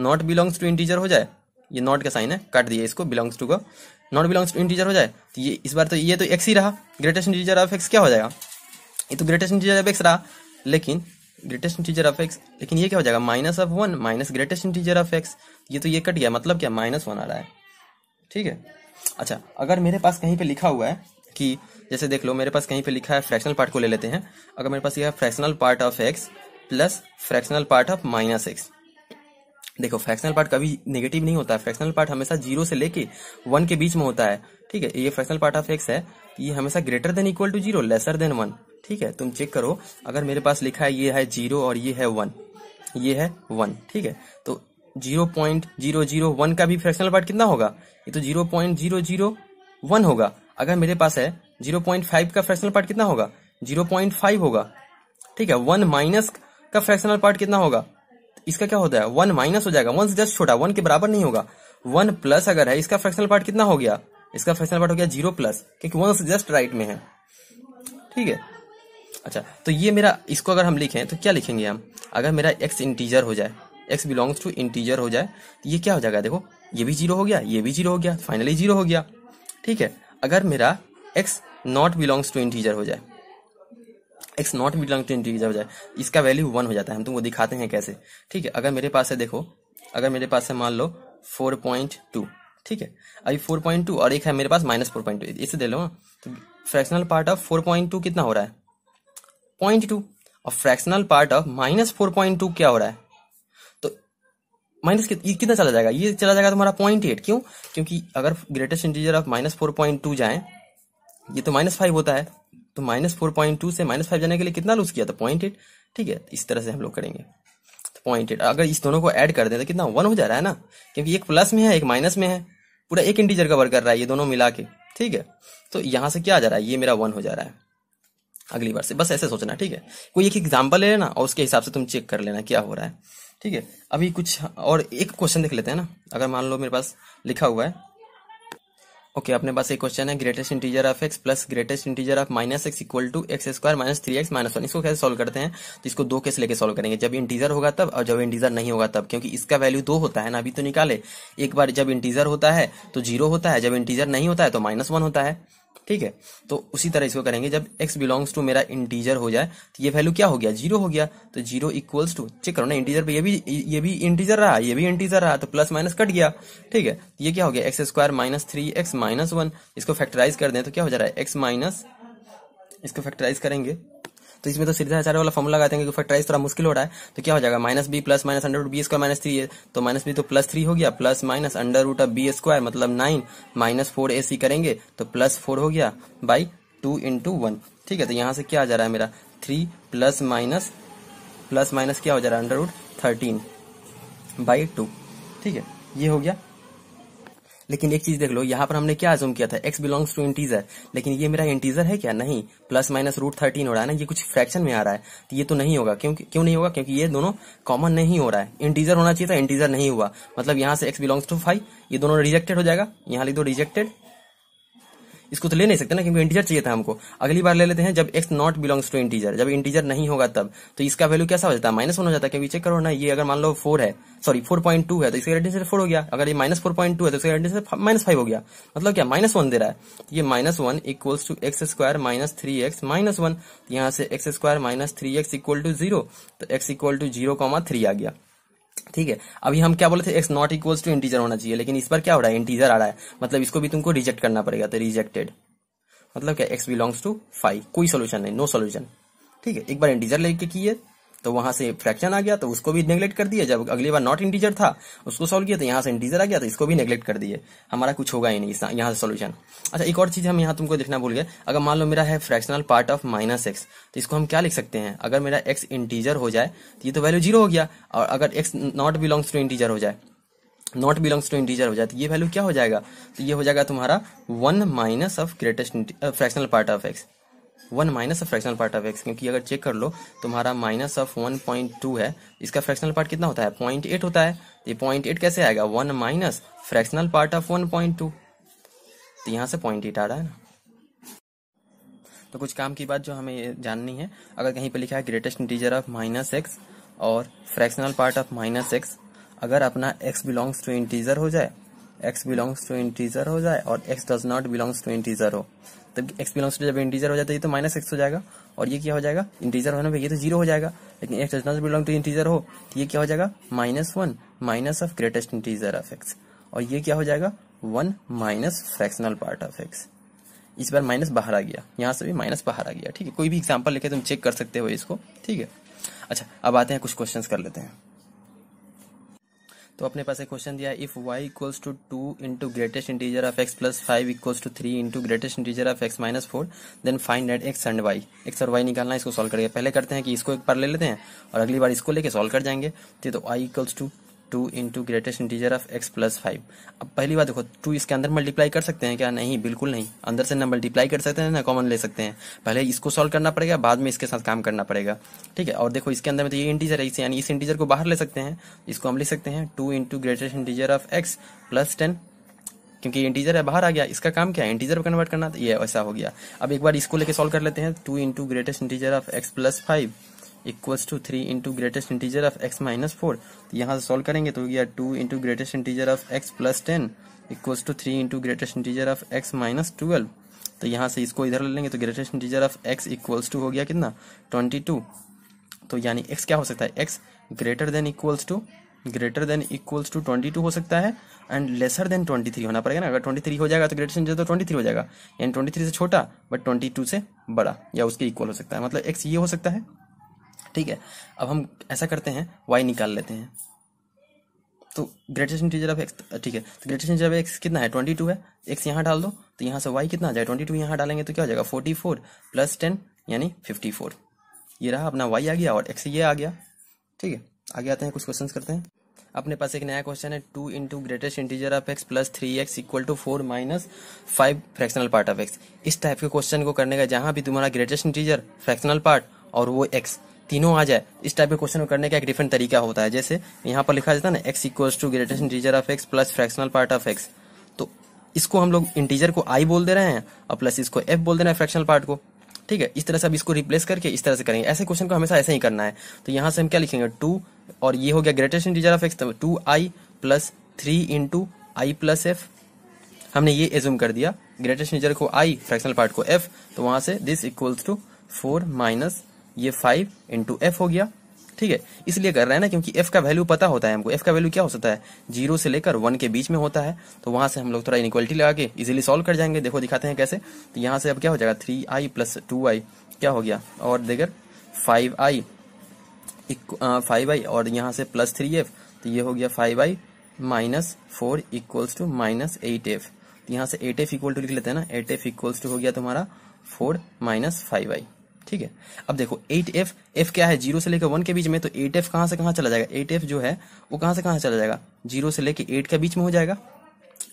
नॉट बिलोंग्स टू इंटीजर हो जाए ये नॉट का साइन है काट दिए इसको बिलोंग्स टू को नॉट बिलोंग्स टू इंटीजर हो जाए तो ये इस बार तो ये तो एक्स ही रहा ग्रेटेस्ट इंटीजर ऑफ एक्स क्या हो जाएगा ये तो ग्रेटेस्ट इंटीजर ऑफ एक्स रहा लेकिन ग्रेटेस्ट इंटीजर ऑफ एक्स लेकिन ये क्या हो जाएगा minus of one minus greatest integer of x ये तो ये कट गया मतलब क्या माइनस वन आ रहा है ठीक है अच्छा अगर मेरे पास कहीं पे लिखा हुआ है कि जैसे देख लो मेरे पास कहीं पे लिखा है फ्रैक्शनल पार्ट को ले लेते हैं अगर मेरे पास यह है fractional part of x plus fractional part of minus x देखो फ्रैक्शनल पार्ट कभी नेगेटिव नहीं होता है फ्रैक्शनल पार्ट हमेशा जीरो से लेके वन के बीच में होता है ठीक है ये फ्रैक्शनल पार्ट ऑफ एक्स है ये हमेशा greater than equal to zero lesser than one ठीक है तुम चेक करो अगर मेरे पास लिखा है ये है जीरो और ये है वन ये है वन ठीक है तो zero point zero zero one का भी फ्रैक्शनल पार्ट कितना होगा ये तो zero point zero zero one होगा अगर मेरे पास है जीरो पॉइंट फाइव का फ्रैक्शनल पार्ट कितना होगा जीरो पॉइंट फाइव होगा ठीक है वन माइनस का फ्रैक्शनल पार्ट कितना होगा इसका क्या होता है वन माइनस हो जाएगा वन से जस्ट छोटा वन के बराबर नहीं होगा वन प्लस अगर है इसका फ्रैक्शनल पार्ट कितना हो गया इसका फ्रैक्शनल पार्ट हो गया जीरो प्लस क्योंकि वन से जस्ट राइट में है ठीक है अच्छा तो ये मेरा इसको अगर हम लिखें तो क्या लिखेंगे हम अगर मेरा एक्स इंटीजर हो जाए एक्स बिलोंग्स टू इंटीजर हो जाए तो ये क्या हो जाएगा देखो ये भी जीरो हो गया ये भी जीरो हो गया फाइनली जीरो हो गया ठीक है अगर मेरा x not belongs to integer हो जाए x not belong to integer हो जाए इसका वैल्यू वन हो जाता है हम तुमको दिखाते हैं कैसे ठीक है अगर मेरे पास है देखो अगर मेरे पास है मान लो फोर पॉइंट टू ठीक है अभी फोर पॉइंट टू और एक है मेरे पास माइनस फोर पॉइंट टू इसे दे लो हाँ। तो fractional part of four point two कितना हो रहा है पॉइंट टू और fractional part of minus four point two क्या हो रहा है तो माइनस कितना चला जाएगा ये चला जाएगा तुम्हारा पॉइंट एट क्यों क्योंकि अगर greatest integer of minus four point two जाए ये तो माइनस फाइव होता है तो माइनस फोर पॉइंट टू से माइनस फाइव जाने के लिए कितना लूज किया था पॉइंट एट ठीक है इस तरह से हम लोग करेंगे तो पॉइंट एट अगर इस दोनों को ऐड कर दें तो कितना वन हो जा रहा है ना क्योंकि एक प्लस में है एक माइनस में है पूरा एक इंटीजर कवर कर रहा है ये दोनों मिला के ठीक है तो यहां से क्या आ जा रहा है ये मेरा वन हो जा रहा है अगली बार से बस ऐसे सोचना ठीक है कोई एक एग्जाम्पल ले लेना और उसके हिसाब से तुम चेक कर लेना क्या हो रहा है ठीक है अभी कुछ और एक क्वेश्चन देख लेते हैं ना अगर मान लो मेरे पास लिखा हुआ है ओके अपने पास एक क्वेश्चन है greatest integer of x plus greatest integer of minus x equal to x square minus three x minus one इसको कैसे सॉल्व करते हैं तो इसको दो केस लेके सॉल्व करेंगे जब इंटीजर होगा तब और जब इंटीजर नहीं होगा तब क्योंकि इसका वैल्यू दो होता है ना अभी तो निकाले एक बार जब इंटीजर होता है तो जीरो होता है जब इंटीजर नहीं होता है तो माइनस वन होता है ठीक है तो उसी तरह इसको करेंगे जब x बिलोंग्स टू मेरा इंटीजर हो जाए तो ये वैल्यू क्या हो गया जीरो हो गया तो जीरो इक्वल्स टू चेक करो ना इंटीजर पे ये भी ये भी इंटीजर रहा ये भी इंटीजर रहा तो प्लस माइनस कट गया ठीक है तो ये क्या हो गया x square minus three x minus one इसको फैक्टराइज कर दें तो क्या हो जा रहा है एक्स माइनस इसको फैक्टराइज करेंगे तो इसमें तो सीधा आचार्य वाला फॉर्मूला लगाते हैं क्योंकि ट्राइस थोड़ा मुश्किल हो रहा है तो क्या हो जाएगा minus b plus minus under root b square minus three है तो माइनस बी तो प्लस थ्री हो गया plus minus under root of b square मतलब nine minus four a c करेंगे तो प्लस फोर हो गया बाई टू इंटू वन ठीक है तो यहाँ से क्या आ जा रहा है मेरा three plus minus plus minus क्या हो जा रहा है under root thirteen by two ठीक है ये हो गया लेकिन एक चीज देख लो यहाँ पर हमने क्या अजूम किया था एक्स बिलोंग्स टू इंटीजर लेकिन ये मेरा इंटीजर है क्या नहीं प्लस माइनस रूट थर्टीन हो रहा है ना ये कुछ फ्रैक्शन में आ रहा है तो ये तो नहीं होगा क्योंकि क्यों नहीं होगा क्योंकि ये दोनों कॉमन नहीं हो रहा है इंटीजर होना चाहिए था इंटीजर नहीं हुआ मतलब यहाँ से एक्स बिलोंग्स टू फाइव ये दोनों रिजेक्टेड हो जाएगा यहाँ लिख दो रिजेक्टेड इसको तो ले नहीं सकते ना क्योंकि इंटीजर चाहिए था हमको अगली बार ले लेते हैं जब x not belongs to integer जब इंटीजर नहीं होगा तब तो इसका वैल्यू कैसा हो जाता है माइनस वन हो जाता है क्योंकि चेक करो ना ये अगर मान लो फोर है सॉरी फोर पॉइंट टू है तो इसका इंटीजर फोर हो गया अगर ये माइनस फोर पॉइंट टू है तो इसका इंटीजर माइनस फाइव हो गया मतलब क्या माइनस वन दे रहा है तो ये minus one equals to x square minus three x minus one यहाँ से x square minus three x equal to zero तो x equal to zero comma three आ गया ठीक है अभी हम क्या बोले थे x not equals to integer होना चाहिए लेकिन इस पर क्या हो रहा है इंटीजर आ रहा है मतलब इसको भी तुमको रिजेक्ट करना पड़ेगा तो रिजेक्टेड मतलब क्या एक्स बिलोंग्स टू फाइव कोई सोल्यूशन नहीं नो सोल्यूशन ठीक है एक बार इंटीजर लेके किए तो वहां से फ्रैक्शन आ गया तो उसको भी नेग्लेक्ट कर दिया जब अगली बार नॉट इंटीजर था उसको सॉल्व किया तो यहाँ से इंटीजर आ गया तो इसको भी नेग्लेक्ट कर दिए हमारा कुछ होगा ही नहीं यहाँ से सोल्यूशन अच्छा एक और चीज हम यहाँ तुमको देखना भूल गए अगर मान लो मेरा है fractional part of minus x तो इसको हम क्या लिख सकते हैं अगर मेरा एक्स इंटीजर हो जाए तो ये तो वैल्यू जीरो हो गया और अगर x not belongs to integer हो जाए नॉट बिलोंग्स टू इंटीजर हो जाए तो ये वैल्यू क्या हो जाएगा तो ये हो जाएगा तुम्हारा one minus of greatest fractional part of x one minus fractional part of x क्योंकि अगर चेक कर लो तुम्हारा minus of one point two है इसका फ्रैक्शनल पार्ट कितना होता है पॉइंट एट होता है ये पॉइंट एट कैसे आएगा one minus fractional part of one point two तो यहाँ से पॉइंट एट आ रहा है ना तो कुछ काम की बात जो हमें जाननी है अगर कहीं पर लिखा है greatest integer of minus x और fractional part of minus x अगर अपना एक्स बिलोंग्स टू इंटीजर हो जाए एक्स बिलोंग्स टू इंटीजर हो जाए और x does not belongs to integer हो तब x बिलोंग्स टू जब इंटीजर हो जाता है तो माइनस एक्स हो जाएगा और ये क्या हो जाएगा इंटीजर होने पर ये तो जीरो हो जाएगा लेकिन x does not belong to integer हो तो ये क्या हो जाएगा minus one minus of greatest integer of x और ये क्या हो जाएगा one minus fractional part of x इस बार माइनस बाहर आ गया यहाँ से भी माइनस बाहर आ गया ठीक है कोई भी एग्जाम्पल लेके तुम चेक कर सकते हो इसको ठीक है अच्छा अब आते हैं कुछ क्वेश्चन कर लेते हैं तो अपने पास एक क्वेश्चन दिया if y equals to two into greatest integer of x plus five equals to three into greatest integer of x minus four then find at x and y x और y निकालना इसको solve करके पहले करते हैं कि इसको एक बार ले लेते हैं और अगली बार इसको लेके सॉल्व कर जाएंगे तो i equals to two into greatest integer of x plus five अब पहली बात देखो टू इसके अंदर मल्टीप्लाई कर सकते हैं क्या नहीं बिल्कुल नहीं अंदर से ना मल्टीप्लाई कर सकते हैं ना कॉमन ले सकते हैं पहले इसको सॉल्व करना पड़ेगा बाद में इसके साथ काम करना पड़ेगा ठीक है और देखो इसके अंदर में तो ये इंटीजर है इसे यानी इस इंटीजर को बाहर ले सकते हैं इसको हम लिख सकते हैं two into greatest integer of x plus ten क्योंकि इंटीजर है बाहर आ गया इसका काम क्या है इंटीजर में कन्वर्ट करना तो ये ऐसा हो गया अब एक बार इसको लेके सॉल्व कर लेते हैं two into greatest integer of x plus five equals to three into greatest integer of x minus four तो यहाँ से सॉल्व करेंगे तो हो गया two into greatest integer of x plus ten equals to three into greatest integer of x minus twelve तो यहाँ से इसको इधर ले लेंगे तो greatest integer of x equals to हो गया कितना ट्वेंटी टू तो यानी एक्स क्या हो सकता है x greater than equals to greater than equals to twenty two हो सकता है and lesser than twenty three होना पड़ेगा ना अगर ट्वेंटी थ्री हो जाएगा तो ग्रेटर इंटीजर तो ट्वेंटी थ्री हो जाएगा यानी ट्वेंटी थ्री से छोटा बट ट्वेंटी टू से बड़ा या उसके इक्वल हो सकता है मतलब एक्स ये हो सकता है ठीक है अब हम ऐसा करते हैं वाई निकाल लेते हैं तो ग्रेटेस्ट इंटीजर ऑफ एक्स ठीक है तो ग्रेटेस्ट इंटीजर ऑफ एक्स कितना है ट्वेंटी टू है एक्स यहाँ डाल दो तो यहाँ से वाई कितना आ जाए ट्वेंटी टू यहाँ डालेंगे तो क्या हो जाएगा फोर्टी फोर प्लस टेन यानी फिफ्टी फोर ये रहा अपना वाई आ गया और एक्स ये आ गया ठीक है आगे आते हैं कुछ क्वेश्चन करते हैं अपने पास एक नया क्वेश्चन है two into greatest integer of x plus three x equal to four minus five fractional part of x इस टाइप के क्वेश्चन को करने का जहां भी तुम्हारा ग्रेटेस्ट इंटीजर फ्रैक्शनल पार्ट और वो एक्स तीनों आ जाए इस टाइप के क्वेश्चन करने का एक डिफरेंट तरीका होता है जैसे यहाँ पर लिखा जाता है ना x equal to greatest integer of x plus fractional part of x तो इसको हम लोग इंटीजर को आई बोल दे रहे हैं और प्लस इसको एफ बोल दे रहे हैं फ्रैक्शनल पार्ट को ठीक है इस तरह से अब इसको रिप्लेस करके इस तरह से करेंगे ऐसे क्वेश्चन को हमेशा ऐसे ही करना है तो यहाँ से हम क्या लिखेंगे टू और ये हो गया greatest integer of x two I plus three into I plus f हमने ये एज्यूम कर दिया ग्रेटेस्ट इंटीजर को आई फ्रैक्शनल पार्ट को एफ तो वहां से this equals to four minus ये फाइव इंटू एफ हो गया ठीक है इसलिए कर रहे हैं ना क्योंकि एफ का वैल्यू पता होता है हमको एफ का वैल्यू क्या हो सकता है जीरो से लेकर वन के बीच में होता है तो वहां से हम लोग थोड़ा इनक्वालिटी लगा के इजिली सॉल्व कर जाएंगे देखो दिखाते हैं कैसे तो यहाँ से अब क्या हो जाएगा three I plus two i क्या हो गया और देकर फाइव आई फाइव आई और यहाँ से प्लस थ्री एफ तो ये हो गया five i minus four equals to minus eight f यहाँ से एट एफ इक्वल टू लिख लेते हैं ना एट एफ इक्वल्स टू हो गया तुम्हारा फोर माइनस फाइव आई ठीक है अब देखो एट एफ एफ क्या है जीरो से लेकर वन के बीच में तो एट एफ कहां से कहां चला जाएगा एट एफ जो है वो कहां से कहां चला जाएगा जीरो से लेकर एट के बीच में हो जाएगा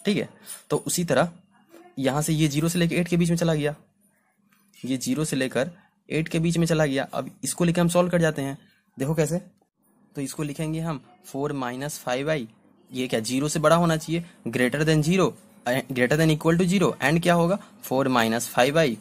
ठीक है तो उसी तरह यहां से ये जीरो से लेकर एट के बीच में चला गया ये जीरो से लेकर एट के बीच में चला गया अब इसको लेकर हम सोल्व कर जाते हैं देखो कैसे तो इसको लिखेंगे हम फोर माइनस फाइव आई ये क्या जीरो से बड़ा होना चाहिए greater than zero greater than equal to zero and क्या होगा four minus five i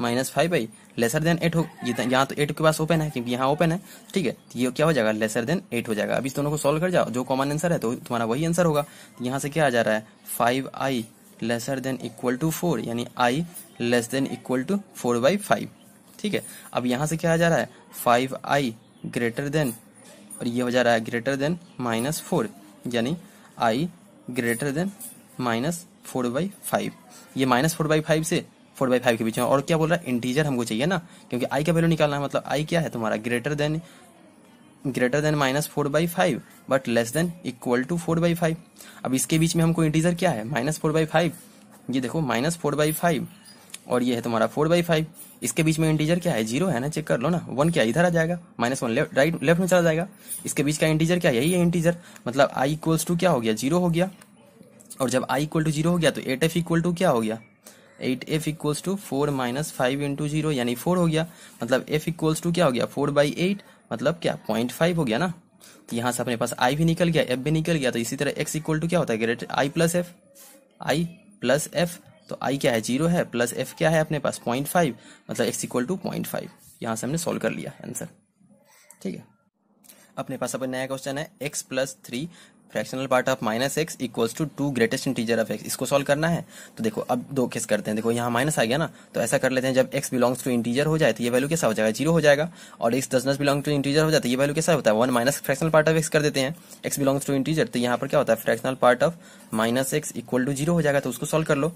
minus five I lesser than eight हो यहाँ तो एट के पास ओपन है क्योंकि यहाँ ओपन है ठीक है तो ये क्या हो जाएगा लेसर देन एट हो जाएगा अभी इस दोनों को सॉल्व कर जाओ जो कॉमन आंसर है तो तुम्हारा वही आंसर होगा तो यहाँ से क्या आ जा रहा है five I lesser than equal to four यानी i less than equal to four by five ठीक है अब यहाँ से क्या आ जा रहा है फाइव आई ग्रेटर देन और ये हो जा रहा है ग्रेटर देन माइनस फोर यानी i greater than minus four by five ये माइनस फोर बाई फाइव से फोर बाई फाइव के बीच में और क्या बोल रहा है इंटीजर हमको चाहिए ना क्योंकि आई का वैल्यू निकालना है मतलब आई क्या है तुम्हारा greater than greater than minus four by five but less than equal to four by five अब इसके बीच में हमको इंटीजर क्या है माइनस फोर बाई फाइव ये देखो माइनस फोर बाई फाइव और ये है तुम्हारा फोर बाई फाइव इसके बीच में इंटीजर क्या है जीरो है ना चेक कर लो ना वन क्या इधर आ जाएगा minus one left right left में चला जाएगा इसके बीच का इंटीजर क्या है यही है इंटीजर मतलब आई इक्वल्स टू क्या हो गया जीरो हो गया और जब आई इक्वल टू जीरो हो गया तो एट एफ इक्वल टू क्या हो गया eight f equals to four minus five into zero यानी फोर हो गया मतलब एफ इक्वल्स टू क्या हो गया फोर बाई एट मतलब क्या पॉइंट फाइव हो गया ना तो यहाँ से अपने पास आई भी निकल गया एफ भी निकल गया तो इसी तरह एक्स इक्वल टू क्या होता है greater i plus F i plus f तो आई क्या है जीरो है प्लस एफ क्या है अपने पास पॉइंट फाइव मतलब x equal to point five यहाँ से हमने सोल्व कर लिया आंसर ठीक है अपने पास अपन नया क्वेश्चन है x plus three fractional part of minus x equals to two greatest integer of x इसको सॉल्व करना है तो देखो अब दो केस करते हैं देखो यहाँ माइनस आ गया ना तो ऐसा कर लेते हैं जब एक्स बिलोंग्स टू इंटीजर हो जाए तो ये वैल्यू कैसा हो जाएगा जीरो हो जाएगा और x does not belong to integer हो जाए है तो ये वैल्यू कैसा होता है one minus fractional part of x कर देते हैं एक्स बिलोंग्स टू इंटीजर तो यहाँ पर क्या होता है fractional part of minus x equal to zero हो जाएगा तो उसको सॉल्व कर लो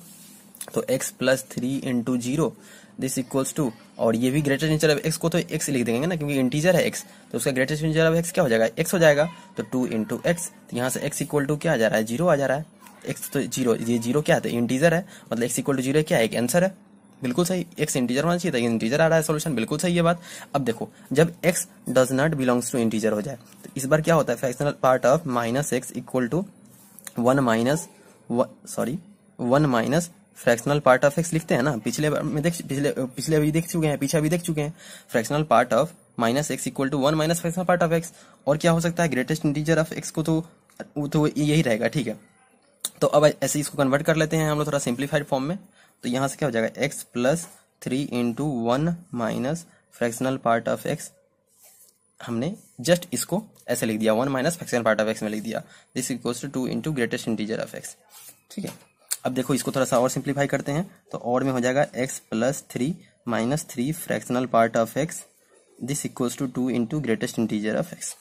तो x plus three into zero this equals to और ये भी ग्रेटर इंटीजर ऑफ एक्स को तो एक्स लिख देंगे ना क्योंकि इंटीजर है एक्स तो उसका ग्रेटेस्ट इंटीजर ऑफ एक्स क्या हो जाएगा एक्स हो जाएगा तो टू इंटू एक्स तो यहाँ से एक्स इक्वल टू क्या आ जा रहा है जीरो आ जा रहा है एक्स तो जीरो ये जीरो क्या है इंटीजर तो है मतलब एक्स इक्वल टू जीरो क्या है एक आंसर है बिल्कुल सही एक्स इंटीजर होना चाहिए था तो इंटीजर आ रहा है सोल्यूशन बिल्कुल सही है बात अब देखो जब x does not belongs to integer हो जाए तो इस बार क्या होता है fractional part of minus x equal to one minus sorry one minus fractional part of x लिखते हैं ना पिछले बार में देख पिछले पिछले भी देख चुके हैं पीछे भी देख चुके हैं fractional part of minus x equal to one minus fractional part of x और क्या हो सकता है ग्रेटेस्ट इंटीजर ऑफ एक्स को तो वो तो यही रहेगा ठीक है तो अब ऐसे इसको कन्वर्ट कर लेते हैं हम लोग थोड़ा सिंप्लीफाइड फॉर्म में तो यहाँ से क्या हो जाएगा x plus three into one minus fractional part of x हमने जस्ट इसको ऐसे लिख दिया one minus fractional part of x में लिख दिया this equals to two into greatest integer of x ठीक है अब देखो इसको थोड़ा सा और सिंप्लीफाई करते हैं तो और में हो जाएगा x plus three minus three fractional part of x this equals to two into greatest integer of x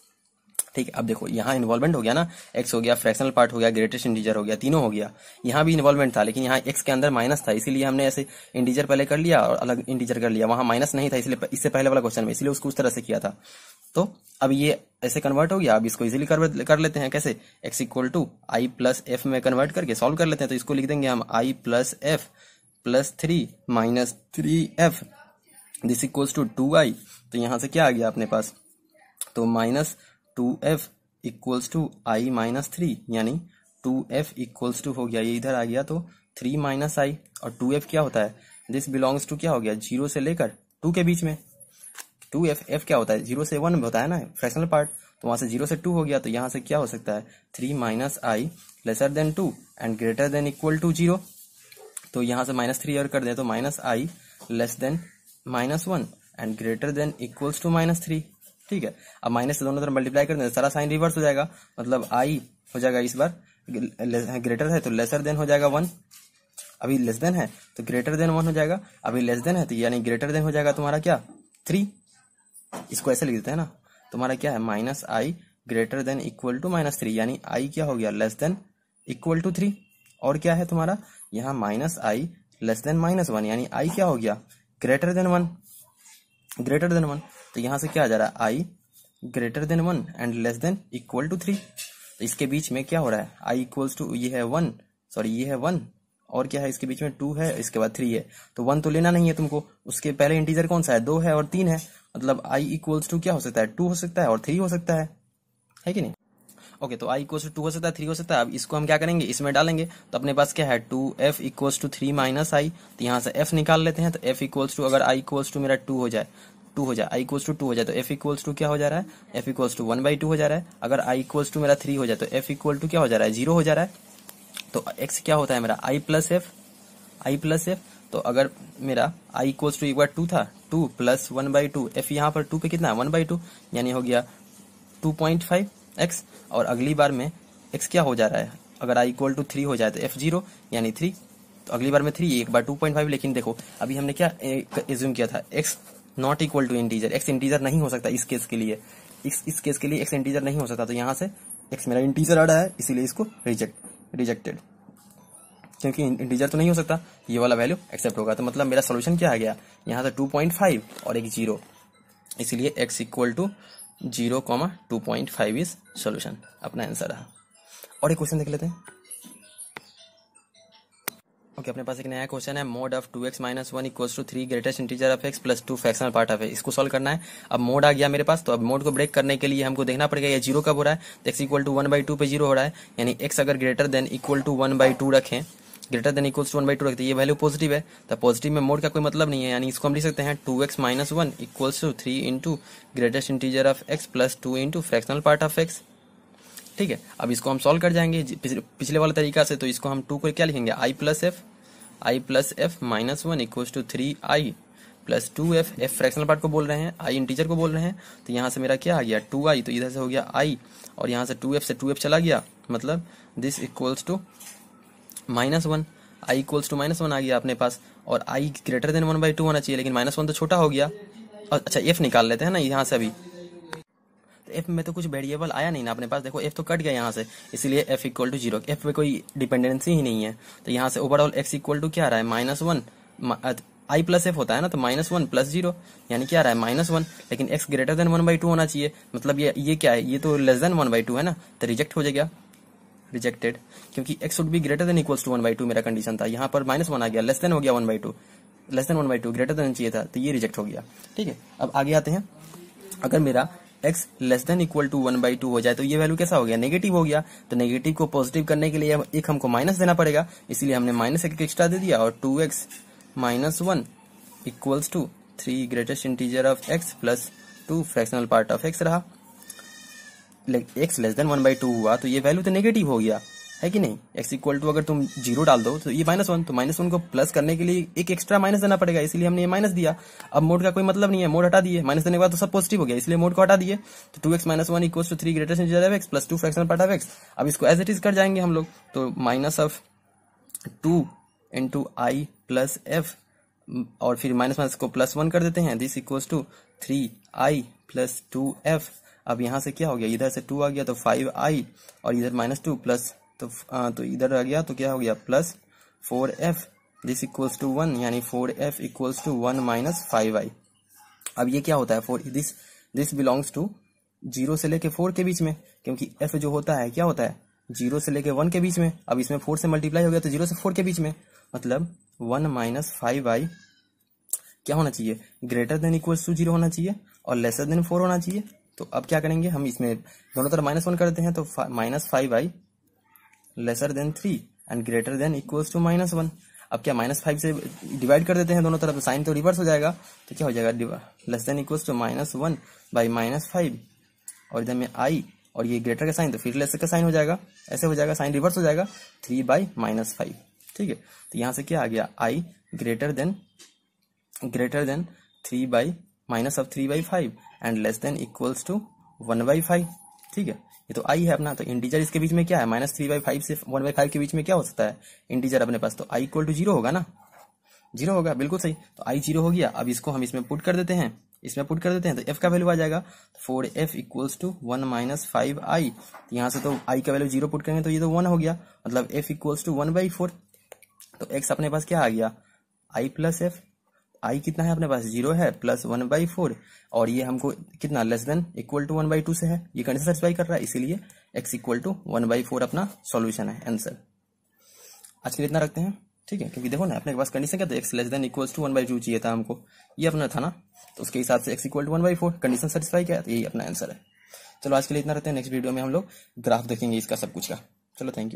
ठीक है अब देखो यहाँ इन्वॉल्वमेंट हो गया ना एक्स हो गया फ्रैक्शनल पार्ट हो गया ग्रेटेस्ट इंटीजर हो गया तीनों हो गया यहाँ भी इन्वॉल्वमेंट था लेकिन यहाँ एक्स के अंदर माइनस था इसीलिए हमने ऐसे इंटीजर पहले कर लिया और अलग इंटीजर कर लिया वहां माइनस नहीं था इसलिए इससे पहले वाला क्वेश्चन में इसलिए उसको उस तरह से किया था तो अब ये ऐसे कन्वर्ट हो गया अब इसको इजीली कर, कर लेते हैं कैसे x equal to I plus f में कन्वर्ट करके सॉल्व कर लेते हैं तो इसको लिख देंगे हम i plus f plus three minus three f this equals to two i तो यहां से क्या आ गया अपने पास तो minus two f equals to i minus three यानी टू एफ इक्वल्स टू हो गया ये इधर आ गया तो थ्री माइनस आई और टू एफ क्या होता है दिस बिलोंग्स टू क्या हो गया जीरो से लेकर टू के बीच में टू एफ एफ क्या होता है जीरो से वन होता है ना फ्रैक्शनल पार्ट तो वहां से जीरो से टू हो गया तो यहां से क्या हो सकता है three minus i lesser than two and greater than equal to zero तो यहां से माइनस थ्री और कर दे तो minus i less than minus one and greater than equals to minus three ठीक है अब माइनस से दोनों तरफ मल्टीप्लाई कर दे तो सारा साइन रिवर्स हो जाएगा मतलब आई हो जाएगा इस बार ग्रेटर है तो लेसर देन हो जाएगा वन अभी लेस देन है तो ग्रेटर देन वन हो जाएगा अभी लेस देन है तो यानी ग्रेटर देन हो जाएगा तुम्हारा क्या थ्री इसको ऐसे लिख देते हैं ना तुम्हारा क्या है minus i greater than equal to minus three यानी आई क्या हो गया less than equal to three और क्या है तुम्हारा यहाँ minus i less than minus one यानी आई क्या हो गया greater than one greater than one तो यहाँ से क्या आ जा रहा है i greater than one and less than equal to three तो इसके बीच में क्या हो रहा है आई इक्वल टू ये है वन सॉरी ये है वन और क्या है इसके बीच में टू है इसके बाद थ्री है तो वन तो लेना नहीं है तुमको उसके पहले इंटीजर कौन सा है दो है और तीन है मतलब आई इक्वल्स टू क्या हो सकता है टू हो सकता है और थ्री हो सकता है है कि नहीं ओके okay, तो आई इक्वल्स टू टू हो सकता है थ्री हो सकता है अब इसको हम क्या करेंगे इसमें डालेंगे तो अपने पास क्या है two f equals to three minus i तो यहाँ से एफ निकाल लेते हैं तो एफ इक्वल्स टू अगर आई इक्वल्स टू मेरा टू हो जाए टू हो जाए आई इक्वल्स टू टू हो जाए तो एफ इक्वल्स टू क्या हो जा रहा है f equals to one by two हो जा रहा है अगर आई इक्वल्स टू मेरा थ्री हो जाए तो एफ इक्वल टू क्या हो जा रहा है जीरो हो जा रहा है तो एक्स क्या होता है मेरा i plus F i plus f तो अगर मेरा आई इक्वल्स टू एक बार टू था two plus one by two f यहाँ पर टू पे कितना वन बाई टू यानी हो गया टू पॉइंट फाइव एक्स और अगली बार में एक्स क्या हो जा रहा है अगर आई इक्वल टू थ्री हो जाए तो एफ जीरो यानी थ्री तो अगली बार में थ्री एक बार टू पॉइंट फाइव लेकिन देखो अभी हमने क्या एज्यूम किया था x not equal to integer x integer नहीं हो सकता इस केस के लिए इस इस केस के लिए एक्स इंटीजर नहीं हो सकता तो यहाँ से एक्स मेरा इंटीजर आ रहा है इसीलिए इसको रिजेक्ट रिजेक्टेड क्योंकि इंटीजर तो नहीं हो सकता ये वाला वैल्यू एक्सेप्ट होगा तो मतलब मेरा सोल्यूशन क्या आ गया यहाँ से टू पॉइंट फाइव और एक जीरो इसलिए x equal to zero comma two point five is solution अपना आंसर रहा और एक क्वेश्चन देख लेते हैं ओके okay, अपने पास एक नया क्वेश्चन है mod of two x minus one equal to three greatest integer of x plus two fractional part of है इसको सॉल्व करना है अब मोड आ गया मेरे पास तो अब मोड को ब्रेक करने के लिए हमको देखना पड़ेगा ये जीरो कब हो रहा है तो x equal to one by two पे जीरो हो रहा है यानी एक्स अगर greater than equal to one by two रखें greater than equals to one by two रखते हैं ये वैल्यू पॉजिटिव है तो पॉजिटिव में मोड का कोई मतलब नहीं है यानी इसको हम लिख सकते हैं two x minus one equals to three into greatest integer of x plus two into fractional part of x ठीक है अब इसको हम सॉल्व कर जाएंगे पिछले वाले तरीका से तो इसको हम टू को क्या लिखेंगे i plus F i plus f minus one equals to three I plus two f f fractional part को बोल रहे हैं आई इंटीजर को बोल रहे हैं तो यहाँ से मेरा क्या आ गया टू आई तो इधर से हो गया आई और यहाँ से टू एफ से टू एफ चला गया मतलब this equals to minus one I equals to minus one आ गया अपने पास और I greater than one by two होना चाहिए लेकिन माइनस वन तो छोटा हो गया और अच्छा एफ निकाल लेते हैं ना यहाँ से अभी तो एफ में तो कुछ वेरिएबल आया नहीं ना अपने पास देखो एफ तो कट गया यहाँ से इसलिए F equal to zero F में कोई डिपेंडेंसी ही नहीं है तो यहाँ से ओवरऑल एक्स इक्वल टू क्या रहा है minus one I plus F होता है ना तो माइनस वन प्लस जीरो यानी क्या रहा है माइनस वन लेकिन X greater than one by two होना चाहिए मतलब ये ये क्या है ये तो less than one by two है ना तो रिजेक्ट हो जाएगा रिजेक्टेड क्योंकि X would be greater than equals to one by two मेरा कंडीशन था यहाँ पर माइनस वन आ गया लेस देन हो गया one by two less than one by two greater than चाहिए था तो ये रिजेक्ट हो गया ठीक है अब आगे आते हैं अगर मेरा X less than equal to one by two हो जाए तो ये वैल्यू कैसा हो गया नेगेटिव हो गया तो नेगेटिव को पॉजिटिव करने के लिए एक हमको माइनस देना पड़ेगा इसलिए हमने माइनस एक एक्स्ट्रा दे दिया और two x minus one equals to three greatest integer of x plus two fractional part of X रहा X less than one by two हुआ तो ये वैल्यू तो नेगेटिव हो गया है कि नहीं एक्स इक्वल टू अगर तुम जीरो डाल दो तो ये माइनस वन तो माइनस वन को प्लस करने के लिए एक एक्स्ट्रा माइनस देना पड़ेगा इसलिए हमने ये माइनस दिया अब मोड का कोई मतलब नहीं है मोड हटा दिए माइनस देने के बाद तो सब पॉजिटिव हो गया इसलिए मोड को हटा दिए तो two x minus one equal two three greater X plus two fraction part of X अब इसको एज इट इज कर जाएंगे हम लोग तो minus of two into I plus F और फिर माइनस माइनस को प्लस वन कर देते हैं this equal to three I plus two F अब यहाँ से क्या हो गया इधर से टू आ गया तो फाइव आई और इधर माइनस टू प्लस तो आ, तो इधर आ गया तो क्या हो गया plus four F this equals to one यानी four F equals to one minus five I अब ये क्या होता है four this this belongs to zero से लेके फोर के बीच में क्योंकि एफ जो होता है क्या होता है जीरो से लेके वन के बीच में अब इसमें फोर से मल्टीप्लाई हो गया तो जीरो से फोर के बीच में मतलब वन माइनस फाइव आई क्या होना चाहिए greater than equals to zero होना चाहिए और लेसर देन फोर होना चाहिए तो अब क्या करेंगे हम इसमें दोनों तरफ माइनस वन करते हैं तो minus five I lesser than three and greater than equals to minus one अब क्या माइनस फाइव से डिवाइड कर देते हैं दोनों तरफ तो साइन तो रिवर्स हो जाएगा तो क्या हो जाएगा less than equals to minus one by minus five और इधर में आई और ये ग्रेटर का साइन तो फिर लेस का साइन हो जाएगा ऐसे हो जाएगा साइन रिवर्स हो जाएगा थ्री बाई माइनस फाइव ठीक है तो यहाँ से क्या आ गया I greater than greater than three by minus of three by five and less than equals to one by five ठीक है ये तो आई है अपना तो इंटीजर इसके बीच में क्या है माइनस थ्री बाई फाइव से वन बाई फाइव के बीच में क्या हो सकता है इंटीजर अपने पास तो आई इक्वल टू जीरो होगा ना जीरो होगा बिल्कुल सही तो आई जीरो हो गया अब इसको हम इसमें पुट कर देते हैं इसमें पुट कर देते हैं तो एफ का वैल्यू आ जाएगा four F equals to one minus five I यहाँ से तो आई का वैल्यू जीरो पुट करेंगे तो ये तो वन हो गया मतलब F equals to one by four तो एक्स अपने पास क्या आ गया आई प्लस एफ आई कितना है अपने पास जीरो है प्लस वन बाई फोर और ये हमको कितना less than equal to one by two से है ये कंडीशन सेटिस्फाई कर रहा है इसीलिए X equal to one by four अपना सॉल्यूशन है आंसर आज के लिए इतना रखते हैं ठीक है क्योंकि देखो ना अपने पास कंडीशन क्या था X less than equal to one by two चाहिए था हमको ये अपना था ना तो उसके हिसाब से X equal to one by four condition satisfy किया तो यही अपना आंसर है चलो आज के लिए इतना रहते हैं नेक्स्ट वीडियो में हम लोग ग्राफ देखेंगे इसका सब कुछ का चलो थैंक यू